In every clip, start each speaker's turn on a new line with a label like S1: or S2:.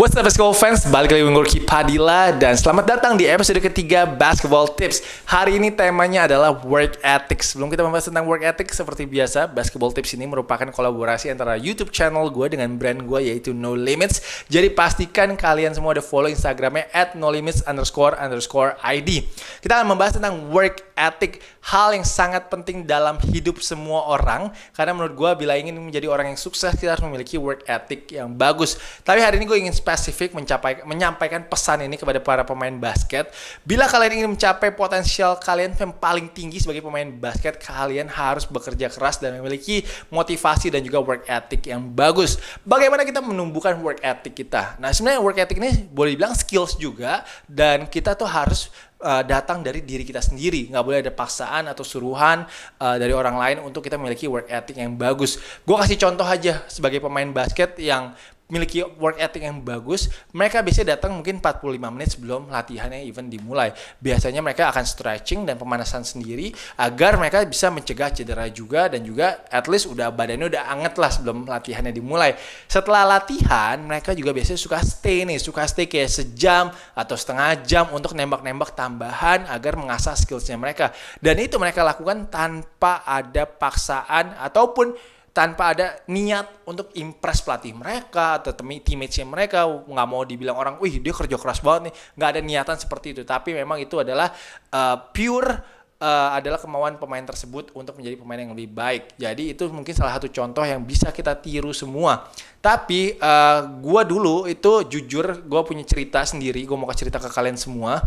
S1: What's up basketball fans, balik lagi dengan Padilla dan selamat datang di episode ketiga Basketball Tips Hari ini temanya adalah Work Ethics Sebelum kita membahas tentang Work Ethics, seperti biasa Basketball Tips ini merupakan kolaborasi antara YouTube channel gue dengan brand gue yaitu No Limits Jadi pastikan kalian semua ada follow Instagramnya at no limits underscore underscore ID Kita akan membahas tentang Work Ethic Hal yang sangat penting dalam hidup semua orang Karena menurut gue, bila ingin menjadi orang yang sukses, kita harus memiliki work ethic yang bagus Tapi hari ini gue ingin spesifik mencapai menyampaikan pesan ini kepada para pemain basket. Bila kalian ingin mencapai potensial kalian yang paling tinggi sebagai pemain basket, kalian harus bekerja keras dan memiliki motivasi dan juga work ethic yang bagus. Bagaimana kita menumbuhkan work ethic kita? Nah, sebenarnya work ethic ini boleh dibilang skills juga dan kita tuh harus eh, datang dari diri kita sendiri. Nggak boleh ada paksaan atau suruhan uh, dari orang lain untuk kita memiliki work ethic yang bagus. Gue kasih contoh aja sebagai pemain basket yang memiliki work ethic yang bagus, mereka biasanya datang mungkin 45 menit sebelum latihannya even dimulai. Biasanya mereka akan stretching dan pemanasan sendiri agar mereka bisa mencegah cedera juga dan juga at least udah badannya udah anget lah sebelum latihannya dimulai. Setelah latihan, mereka juga biasanya suka stay nih, suka stay kayak sejam atau setengah jam untuk nembak-nembak tambahan agar mengasah skillsnya mereka. Dan itu mereka lakukan tanpa ada paksaan ataupun tanpa ada niat untuk impress pelatih mereka atau teammates nya mereka nggak mau dibilang orang, wih dia kerja keras banget nih, nggak ada niatan seperti itu. Tapi memang itu adalah uh, pure uh, adalah kemauan pemain tersebut untuk menjadi pemain yang lebih baik. Jadi itu mungkin salah satu contoh yang bisa kita tiru semua. Tapi uh, eh, gue dulu itu jujur gue punya cerita sendiri. Gue mau kasih cerita ke kalian semua.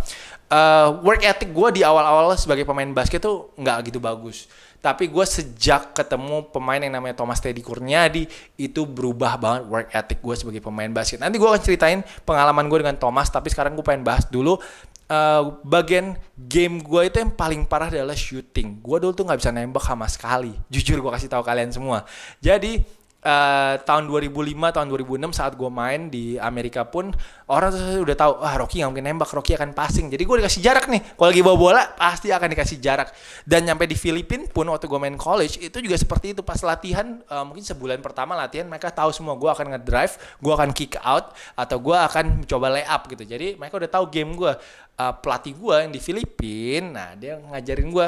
S1: Uh, work ethic gue di awal-awal sebagai pemain basket tuh nggak gitu bagus. Tapi gue sejak ketemu pemain yang namanya Thomas Teddy Kurniadi, itu berubah banget work ethic gue sebagai pemain basket. Nanti gue akan ceritain pengalaman gue dengan Thomas, tapi sekarang gue pengen bahas dulu uh, bagian game gue itu yang paling parah adalah shooting. Gue dulu tuh nggak bisa nembak sama sekali. Jujur gue kasih tahu kalian semua. Jadi Uh, tahun 2005 tahun 2006 saat gue main di Amerika pun orang tuh udah tahu ah Rocky nggak mungkin nembak Rocky akan passing jadi gue dikasih jarak nih kalau lagi bawa bola pasti akan dikasih jarak dan nyampe di Filipina pun waktu gue main college itu juga seperti itu pas latihan uh, mungkin sebulan pertama latihan mereka tahu semua gue akan ngedrive gue akan kick out atau gue akan coba lay up gitu jadi mereka udah tahu game gue uh, pelatih gue yang di Filipina nah dia ngajarin gue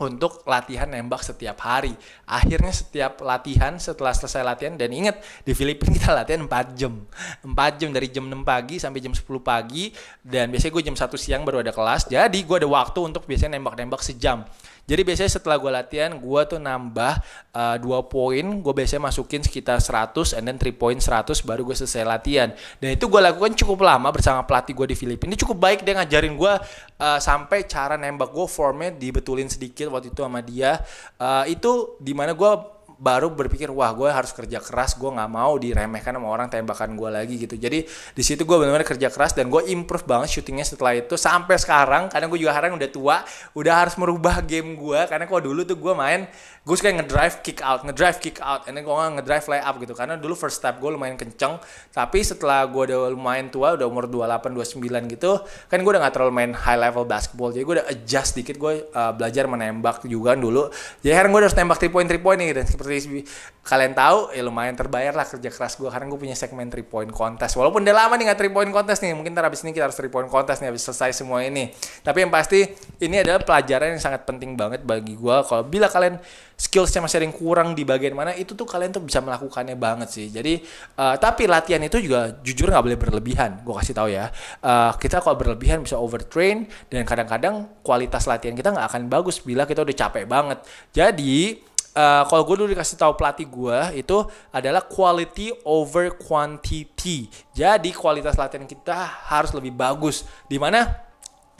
S1: untuk latihan nembak setiap hari. Akhirnya setiap latihan setelah selesai latihan dan ingat di Filipina kita latihan 4 jam. 4 jam dari jam 6 pagi sampai jam 10 pagi dan biasanya gue jam 1 siang baru ada kelas. Jadi gue ada waktu untuk biasanya nembak-nembak sejam. Jadi biasanya setelah gue latihan, gue tuh nambah uh, eh, 2 poin, gue biasanya masukin sekitar 100, and then 3 poin 100, baru gue selesai latihan. Dan itu gue lakukan cukup lama bersama pelatih gue di Filipina. Ini cukup baik, dia ngajarin gue uh, sampai cara nembak gue, formnya dibetulin sedikit waktu itu sama dia. Uh, itu dimana gue baru berpikir wah gue harus kerja keras gue nggak mau diremehkan sama orang tembakan gue lagi gitu jadi di situ gue benar-benar kerja keras dan gue improve banget syutingnya setelah itu sampai sekarang karena gue juga sekarang udah tua udah harus merubah game gue karena kalau dulu tuh gue main gue suka ngedrive kick out ngedrive kick out ini gue nggak ngedrive lay up gitu karena dulu first step gue lumayan kenceng tapi setelah gue udah lumayan tua udah umur 28 29 gitu kan gue udah gak terlalu main high level basketball jadi gue udah adjust dikit gue uh, belajar menembak juga dulu jadi sekarang gue harus tembak 3 point 3 point nih gitu seperti seperti kalian tahu ya lumayan terbayar lah kerja keras gue karena gue punya segmen 3 point contest walaupun udah lama nih gak 3 point contest nih mungkin ntar abis ini kita harus 3 point contest nih habis selesai semua ini tapi yang pasti ini adalah pelajaran yang sangat penting banget bagi gue kalau bila kalian skillsnya masih ada yang kurang di bagian mana itu tuh kalian tuh bisa melakukannya banget sih jadi uh, tapi latihan itu juga jujur nggak boleh berlebihan gue kasih tahu ya uh, kita kalau berlebihan bisa overtrain dan kadang-kadang kualitas latihan kita nggak akan bagus bila kita udah capek banget jadi uh, kalau gue dulu dikasih tahu pelatih gue itu adalah quality over quantity. Jadi kualitas latihan kita harus lebih bagus. Dimana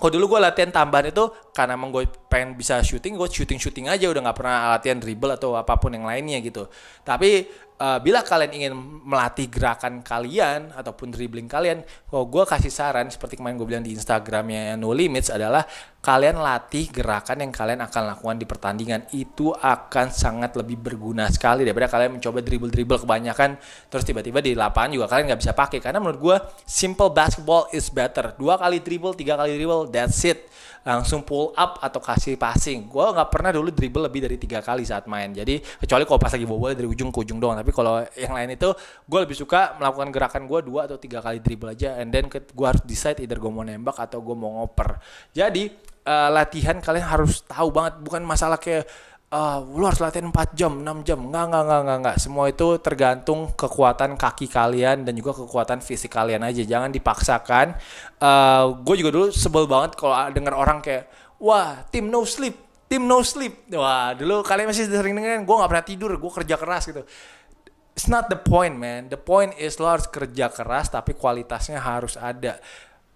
S1: kalau dulu gue latihan tambahan itu karena emang gue pengen bisa shooting, gue shooting shooting aja udah nggak pernah latihan dribble atau apapun yang lainnya gitu. Tapi uh, bila kalian ingin melatih gerakan kalian ataupun dribbling kalian, oh, gue kasih saran seperti kemarin gue bilang di Instagramnya No Limits adalah kalian latih gerakan yang kalian akan lakukan di pertandingan itu akan sangat lebih berguna sekali daripada kalian mencoba dribble-dribble kebanyakan terus tiba-tiba di lapangan juga kalian nggak bisa pakai karena menurut gue simple basketball is better dua kali dribble tiga kali dribble that's it langsung pull up atau kasih passing gue nggak pernah dulu dribble lebih dari tiga kali saat main jadi kecuali kalau pas lagi bobol dari ujung ke ujung doang tapi tapi kalau yang lain itu gue lebih suka melakukan gerakan gue dua atau tiga kali dribble aja and then gue harus decide either gue mau nembak atau gue mau ngoper jadi uh, latihan kalian harus tahu banget bukan masalah kayak uh, lu harus latihan 4 jam, 6 jam. Enggak, enggak, enggak, enggak, enggak. Semua itu tergantung kekuatan kaki kalian dan juga kekuatan fisik kalian aja. Jangan dipaksakan. Uh, eh, gue juga dulu sebel banget kalau denger orang kayak, wah tim no sleep, tim no sleep. Wah dulu kalian masih sering dengerin, gue gak pernah tidur, gue kerja keras gitu it's not the point man the point is lo harus kerja keras tapi kualitasnya harus ada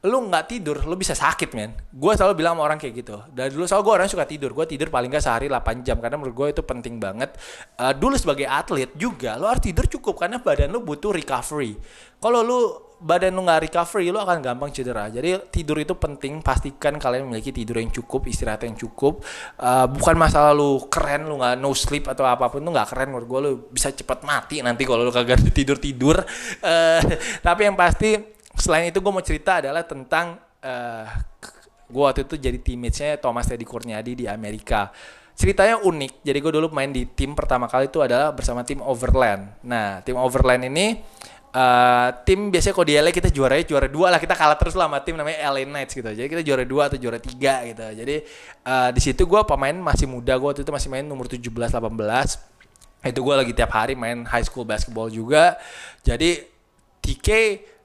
S1: lu nggak tidur lu bisa sakit men gue selalu bilang sama orang kayak gitu dari dulu soal gue orang suka tidur gue tidur paling nggak sehari 8 jam karena menurut gue itu penting banget uh, dulu sebagai atlet juga lo harus tidur cukup karena badan lu butuh recovery kalau lu badan lu nggak recovery lu akan gampang cedera jadi tidur itu penting pastikan kalian memiliki tidur yang cukup istirahat yang cukup uh, bukan masalah lu keren lu nggak no sleep atau apapun tuh nggak keren menurut gue lu bisa cepat mati nanti kalau lu kagak tidur tidur uh, tapi yang pasti selain itu gue mau cerita adalah tentang uh, eh, gue waktu itu jadi teammates-nya Thomas Teddy Kurniadi di Amerika ceritanya unik. Jadi gue dulu main di tim pertama kali itu adalah bersama tim Overland. Nah, tim Overland ini uh, tim biasanya kalau di LA kita juaranya juara dua lah kita kalah terus lah sama tim namanya LA Knights gitu jadi kita juara dua atau juara tiga gitu jadi uh, di situ gue pemain masih muda gue waktu itu masih main umur 17 18 itu gue lagi tiap hari main high school basketball juga jadi TK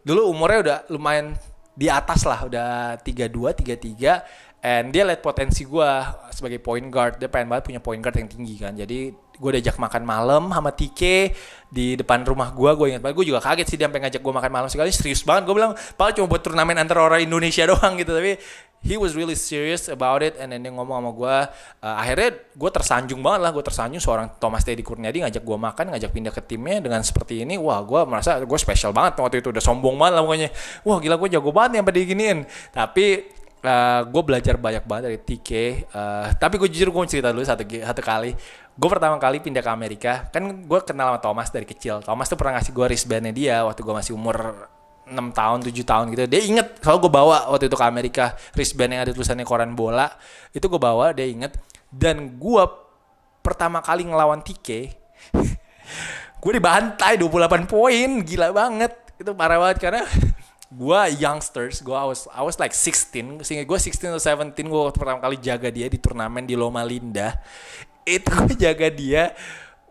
S1: dulu umurnya udah lumayan di atas lah udah 32 33 and dia lihat potensi gue sebagai point guard dia pengen banget punya point guard yang tinggi kan jadi gue diajak makan malam sama Tike di depan rumah gue gue ingat banget gue juga kaget sih dia sampai ngajak gue makan malam sekali serius banget gue bilang paling cuma buat turnamen antara orang Indonesia doang gitu tapi he was really serious about it and then dia ngomong sama gue uh, akhirnya gue tersanjung banget lah gue tersanjung seorang Thomas Teddy Kurniadi ngajak gue makan ngajak pindah ke timnya dengan seperti ini wah gue merasa gue spesial banget waktu itu udah sombong banget lah pokoknya wah gila gue jago banget yang pada diginiin tapi Eh, gue belajar banyak banget dari TK. Uh, eh, tapi gue jujur gue mau cerita dulu satu satu kali. Gue pertama kali pindah ke Amerika, kan gue kenal sama Thomas dari kecil. Thomas tuh pernah ngasih gue wristbandnya dia waktu gue masih umur 6 tahun, 7 tahun gitu. Dia inget kalau gue bawa waktu itu ke Amerika wristband yang ada tulisannya koran bola. Itu gue bawa, dia inget. Dan gue pertama kali ngelawan TK, gue dibantai 28 poin, gila banget. Itu parah banget karena gue youngsters, gue I was, was like 16, sehingga gue 16 atau 17 gue pertama kali jaga dia di turnamen di Loma Linda. Itu gue jaga dia,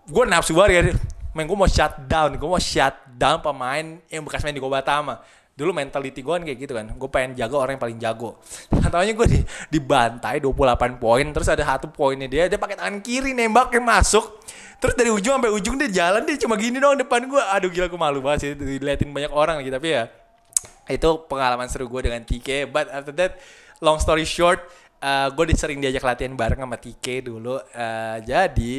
S1: gue nafsu banget ya, gue mau shut down, gue mau shut down pemain yang bekas main di Kobatama. Dulu mentality gue kan kayak gitu kan, gue pengen jaga orang yang paling jago. Nah, Tahunya gue di, dibantai 28 poin, terus ada satu poinnya dia, dia pakai tangan kiri nembak yang masuk. Terus dari ujung sampai ujung dia jalan dia cuma gini doang depan gue. Aduh gila gue malu banget sih diliatin banyak orang lagi tapi ya itu pengalaman seru gue dengan TK but after that long story short uh, eh, gue disering diajak latihan bareng sama TK dulu uh, jadi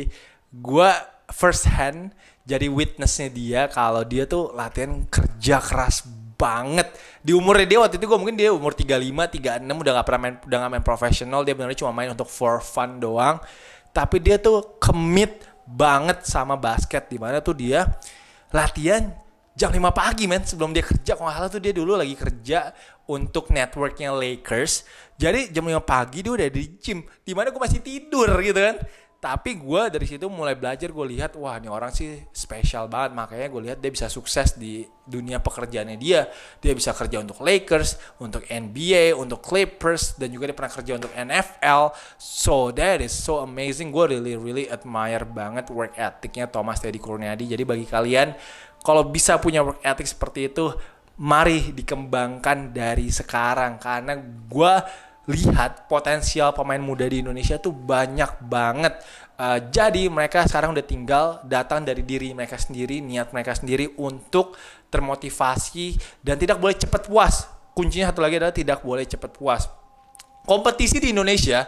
S1: gue first hand jadi witnessnya dia kalau dia tuh latihan kerja keras banget di umurnya dia waktu itu gue mungkin dia umur 35 36 udah gak pernah main udah gak main profesional dia benar cuma main untuk for fun doang tapi dia tuh commit banget sama basket dimana tuh dia latihan jam 5 pagi men sebelum dia kerja kalau nggak salah tuh dia dulu lagi kerja untuk networknya Lakers jadi jam 5 pagi dia udah di gym dimana gue masih tidur gitu kan tapi gue dari situ mulai belajar gue lihat wah ini orang sih spesial banget makanya gue lihat dia bisa sukses di dunia pekerjaannya dia dia bisa kerja untuk Lakers untuk NBA untuk Clippers dan juga dia pernah kerja untuk NFL so that is so amazing gue really really admire banget work ethicnya Thomas Teddy Kurniadi jadi bagi kalian kalau bisa punya work ethic seperti itu mari dikembangkan dari sekarang karena gue lihat potensial pemain muda di Indonesia tuh banyak banget uh, jadi mereka sekarang udah tinggal datang dari diri mereka sendiri niat mereka sendiri untuk termotivasi dan tidak boleh cepat puas kuncinya satu lagi adalah tidak boleh cepat puas kompetisi di Indonesia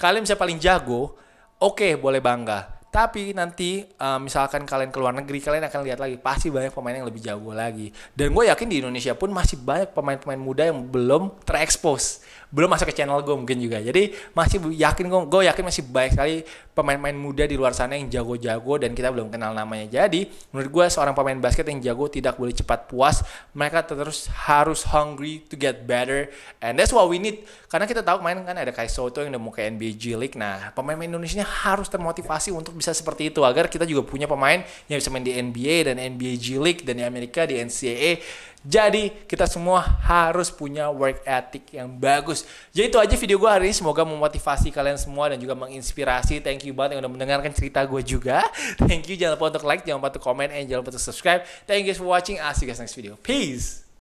S1: kalian bisa paling jago oke okay, boleh bangga tapi nanti uh, misalkan kalian keluar negeri, kalian akan lihat lagi pasti banyak pemain yang lebih jago lagi. Dan gue yakin di Indonesia pun masih banyak pemain-pemain muda yang belum terekspos, belum masuk ke channel gue mungkin juga. Jadi masih yakin gue, gue yakin masih banyak sekali pemain-pemain muda di luar sana yang jago-jago dan kita belum kenal namanya. Jadi menurut gue seorang pemain basket yang jago tidak boleh cepat puas. Mereka terus harus hungry to get better and that's what we need. Karena kita tahu main kan ada Kai Soto yang udah mau ke NBA G League. Nah pemain-pemain Indonesia harus termotivasi untuk bisa bisa seperti itu agar kita juga punya pemain yang bisa main di NBA dan NBA G League dan di Amerika di NCAA. Jadi kita semua harus punya work ethic yang bagus. Jadi itu aja video gue hari ini. Semoga memotivasi kalian semua dan juga menginspirasi. Thank you banget yang udah mendengarkan cerita gue juga. Thank you. Jangan lupa untuk like, jangan lupa untuk comment, and jangan lupa untuk subscribe. Thank you guys for watching. I'll see you guys next video. Peace.